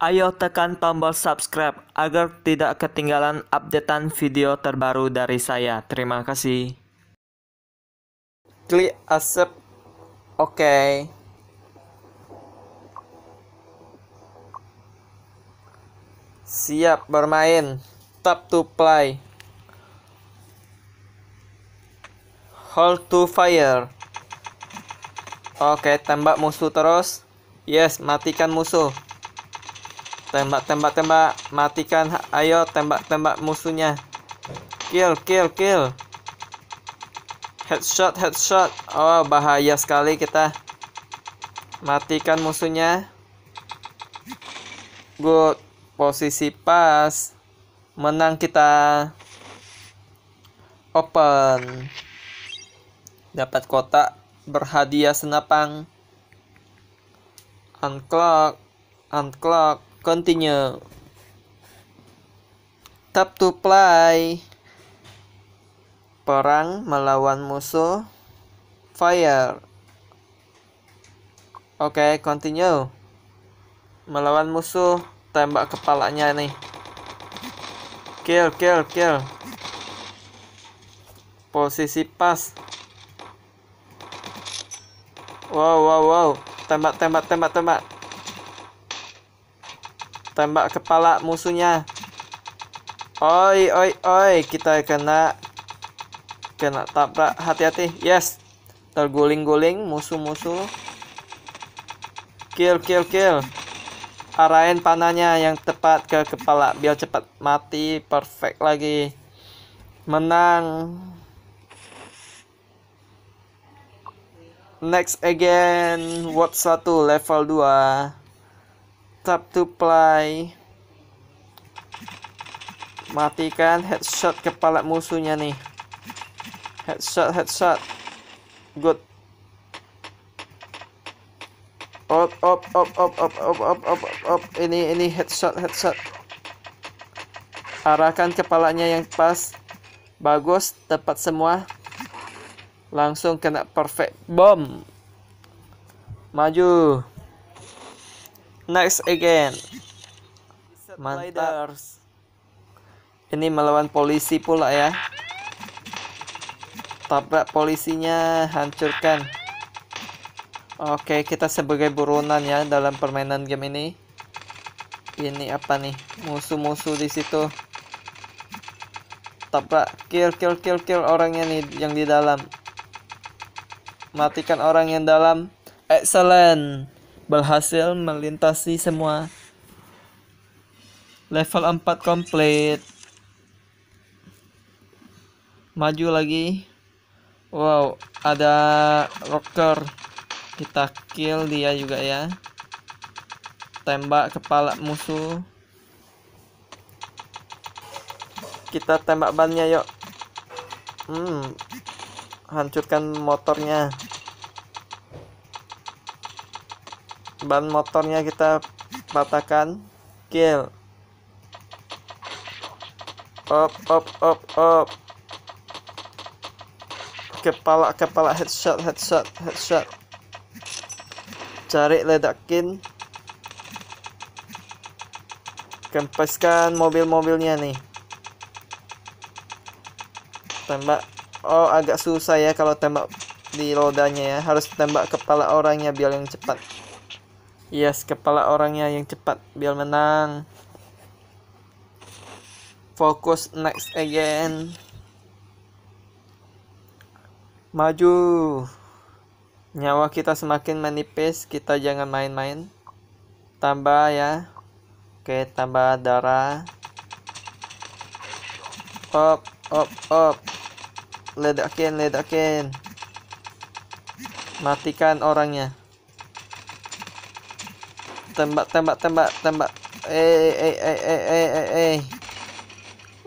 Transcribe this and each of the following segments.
Ayo tekan tombol subscribe agar tidak ketinggalan updatean video terbaru dari saya. Terima kasih. Klik accept. Oke. Okay. Siap bermain. Tap to play. Hold to fire. Oke, okay, tembak musuh terus. Yes, matikan musuh. Tembak, tembak, tembak. Matikan. Ayo, tembak, tembak musuhnya. Kill, kill, kill. Headshot, headshot. Oh, bahaya sekali kita. Matikan musuhnya. Good. Posisi pas. Menang kita. Open. Dapat kotak berhadiah senapang. Unclock. Unclock continue tap to play perang melawan musuh fire oke okay, continue melawan musuh tembak kepalanya nih kill kill kill posisi pas wow wow wow tembak tembak tembak tembak Tembak kepala musuhnya. Oi, oi, oi, kita kena kena tabrak. Hati-hati. Yes. Terguling-guling musuh-musuh. Kill, kill, kill. Arahin panahnya yang tepat ke kepala biar cepat mati. Perfect lagi. Menang. Next again, what 1 level 2 tap to play matikan headshot kepala musuhnya nih headshot headshot good op op op op op op op op op ini ini headshot headshot arahkan kepalanya yang pas bagus tepat semua langsung kena perfect bom maju Next again. Mantap. Ini melawan polisi pula ya. Tabrak polisinya, hancurkan. Oke, kita sebagai buronan ya dalam permainan game ini. Ini apa nih? Musuh-musuh di situ. Tabrak, kill, kill, kill, kill orangnya nih yang di dalam. Matikan orang yang dalam. Excellent berhasil melintasi semua level 4 komplit maju lagi wow ada rocker kita kill dia juga ya tembak kepala musuh kita tembak bannya yuk hmm hancurkan motornya ban motornya kita patahkan kill up up up up kepala kepala headshot headshot headshot cari ledakin kempeskan mobil-mobilnya nih tembak oh agak susah ya kalau tembak di rodanya ya harus tembak kepala orangnya biar yang cepat Yes, kepala orangnya yang cepat biar menang. Fokus next again. Maju. Nyawa kita semakin menipis, kita jangan main-main. Tambah ya. Oke, tambah darah. Up, up, up. Ledakin, ledakin. Matikan orangnya tembak tembak tembak tembak eh, eh eh eh eh eh eh, eh.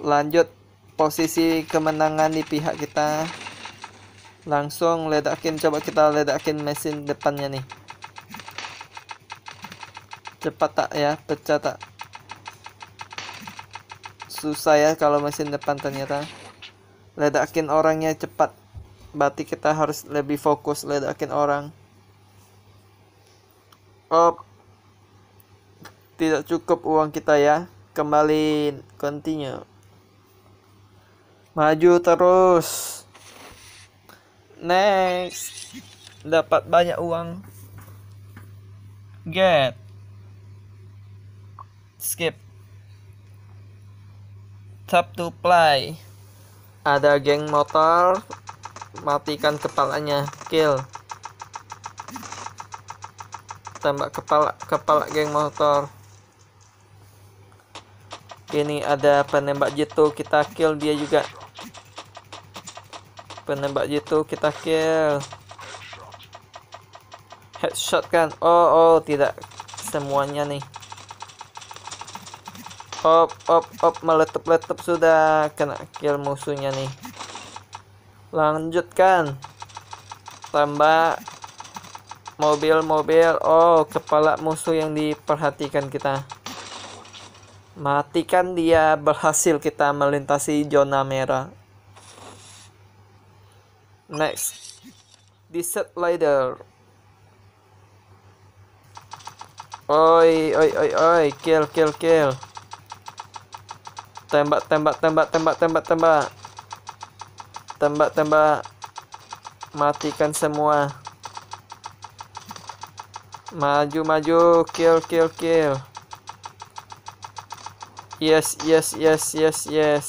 lanjut posisi kemenangan di pihak kita langsung ledakin coba kita ledakin mesin depannya nih cepat tak ya pecah tak susah ya kalau mesin depan ternyata ledakin orangnya cepat berarti kita harus lebih fokus ledakin orang oke tidak cukup uang kita ya kembali continue maju terus next dapat banyak uang get skip tap to play ada geng motor matikan kepalanya kill tembak kepala kepala geng motor ini ada penembak jitu kita kill dia juga penembak jitu kita kill headshot kan oh oh tidak semuanya nih op op op meletup-letup sudah kena kill musuhnya nih lanjutkan tambah mobil-mobil oh kepala musuh yang diperhatikan kita matikan dia berhasil kita melintasi zona merah next desert ladder oi oi oi oi kill kill kill tembak tembak tembak tembak tembak tembak tembak tembak matikan semua maju maju kill kill kill Yes, yes, yes, yes, yes.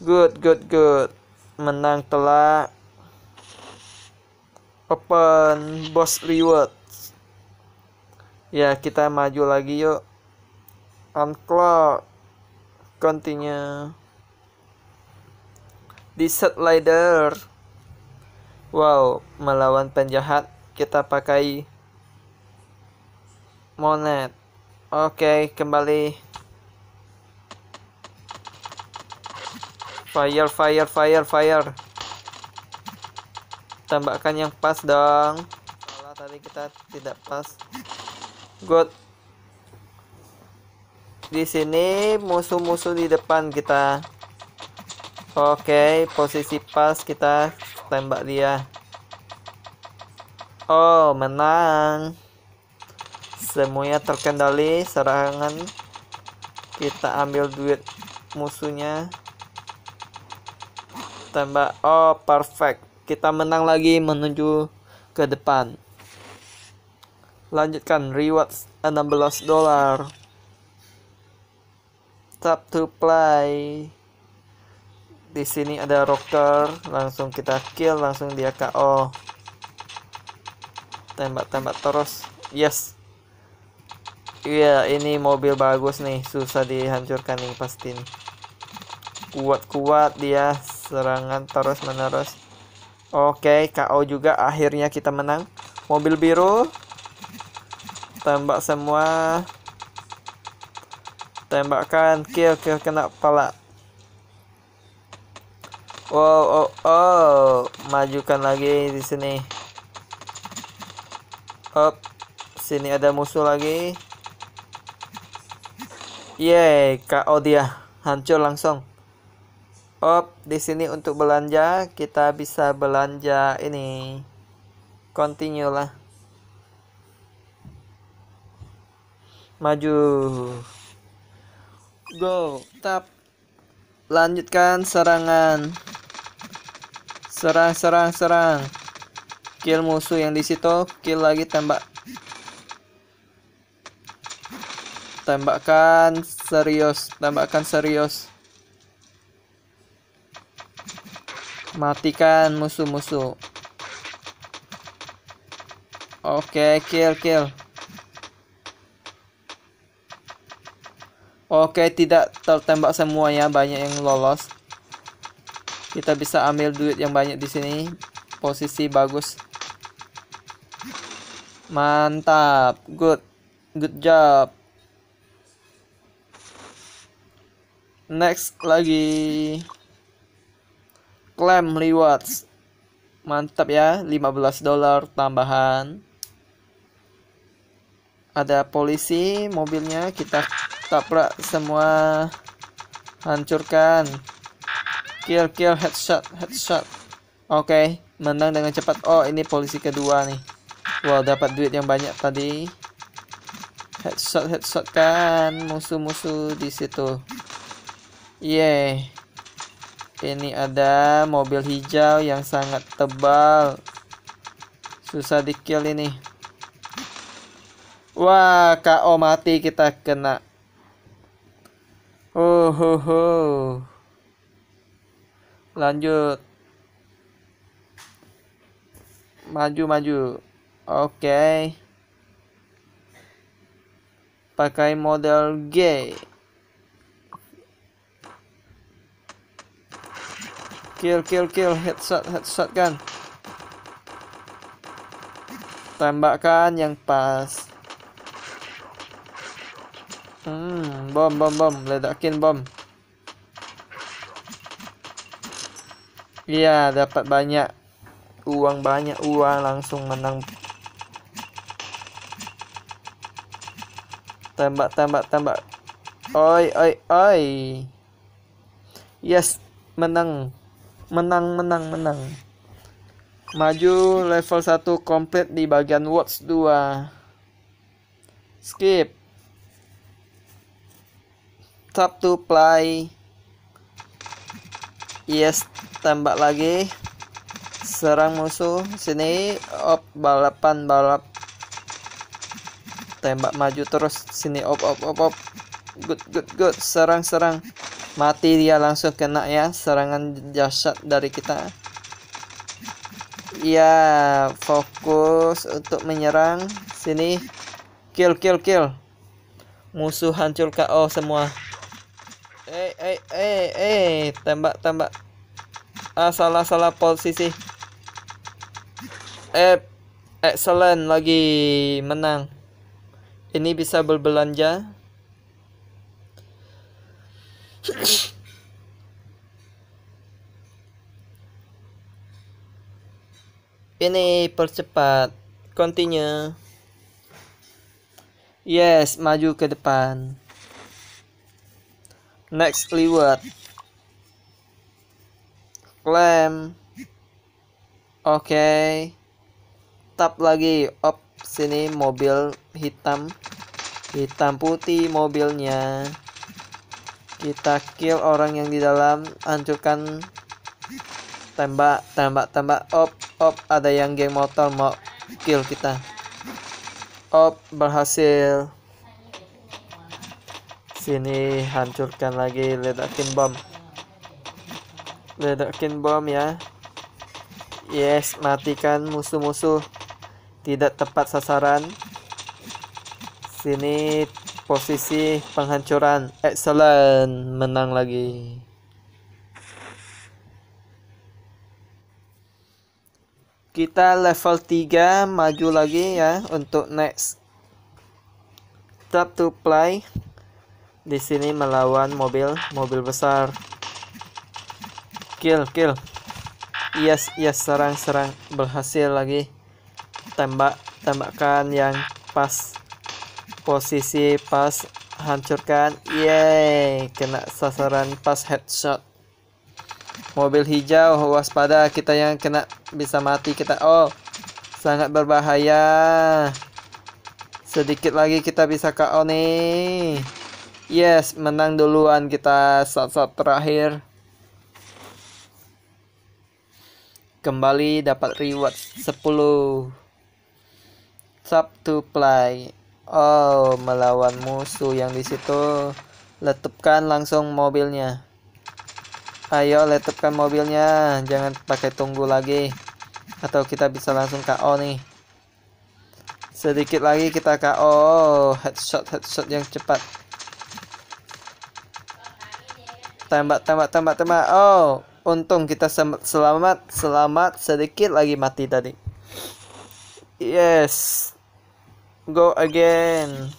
Good, good, good. Menang telah open boss reward. Ya, kita maju lagi yuk. Unclock. Continue. Desert Lider. Wow, melawan penjahat kita pakai monet. Oke, kembali. Fire, fire, fire, fire. Tambahkan yang pas dong. Kalau tadi kita tidak pas. Good. Di sini musuh-musuh di depan kita. Oke, posisi pas kita tembak dia. Oh, menang semuanya terkendali serangan kita ambil duit musuhnya tembak oh perfect kita menang lagi menuju ke depan lanjutkan reward 16 dolar tap to play di sini ada rocker langsung kita kill langsung dia KO tembak-tembak terus yes Iya, ini mobil bagus nih, susah dihancurkan nih pasti Kuat-kuat dia serangan terus-menerus. Oke, KO juga akhirnya kita menang. Mobil biru tembak semua. Tembakan kill kill kena pala. Wow, oh, oh, majukan lagi di sini. Up, sini ada musuh lagi. Yeay, KO dia. Hancur langsung. Op, di sini untuk belanja kita bisa belanja ini. Continue lah. Maju. Go, tap. Lanjutkan serangan. Serang, serang, serang. Kill musuh yang di situ, kill lagi tembak Tembakan serius, tembakan serius. Matikan musuh-musuh. Oke, kill, kill. Oke, tidak tertembak semuanya, banyak yang lolos. Kita bisa ambil duit yang banyak di sini. Posisi bagus. Mantap, good, good job. next lagi klaim rewards mantap ya 15 dolar tambahan ada polisi mobilnya kita tabrak semua hancurkan kill kill headshot headshot oke okay, menang dengan cepat oh ini polisi kedua nih wow dapat duit yang banyak tadi headshot headshot kan musuh-musuh di situ Yeay. Ini ada mobil hijau yang sangat tebal. Susah dikill ini. Wah, KO mati kita kena. Oh, ho, ho. Lanjut. Maju, maju. Oke. Okay. Pakai model G. Kill, kill, kill. Headshot, headshot kan. Tembakan yang pas. Hmm, bom, bom, bom. Ledakin bom. Iya, dapat banyak uang banyak uang langsung menang. Tembak, tembak, tembak. Oi, oi, oi. Yes, menang menang menang menang maju level 1 komplit di bagian watch 2 skip tap to play yes tembak lagi serang musuh sini op balapan balap tembak maju terus sini op op op op good good good serang serang mati dia langsung kena ya serangan jasad dari kita ya fokus untuk menyerang sini kill kill kill musuh hancur KO semua eh eh eh eh tembak tembak ah salah salah posisi eh excellent lagi menang ini bisa berbelanja ini percepat continue yes maju ke depan next liwat klaim oke okay. tap lagi op sini mobil hitam hitam putih mobilnya kita kill orang yang di dalam hancurkan tembak tembak tembak op op ada yang geng motor mau kill kita op berhasil sini hancurkan lagi ledakin bom ledakin bom ya yes matikan musuh-musuh tidak tepat sasaran sini posisi penghancuran excellent menang lagi kita level 3 maju lagi ya untuk next trap to play di sini melawan mobil mobil besar kill kill yes yes serang serang berhasil lagi tembak tembakan yang pas posisi pas hancurkan yeay kena sasaran pas headshot mobil hijau waspada kita yang kena bisa mati kita oh sangat berbahaya sedikit lagi kita bisa KO nih yes menang duluan kita saat-saat terakhir kembali dapat reward 10 sub to play Oh, melawan musuh yang di situ. Letupkan langsung mobilnya. Ayo letupkan mobilnya, jangan pakai tunggu lagi. Atau kita bisa langsung KO nih. Sedikit lagi kita KO. Headshot headshot yang cepat. Tembak tembak tembak tembak. Oh, untung kita selamat selamat sedikit lagi mati tadi. Yes, go again.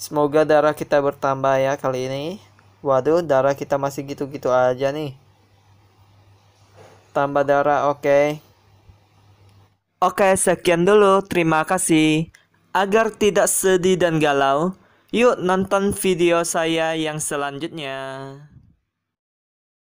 Semoga darah kita bertambah ya kali ini. Waduh, darah kita masih gitu-gitu aja nih. Tambah darah, oke. Okay. Oke, okay, sekian dulu. Terima kasih. Agar tidak sedih dan galau, yuk nonton video saya yang selanjutnya.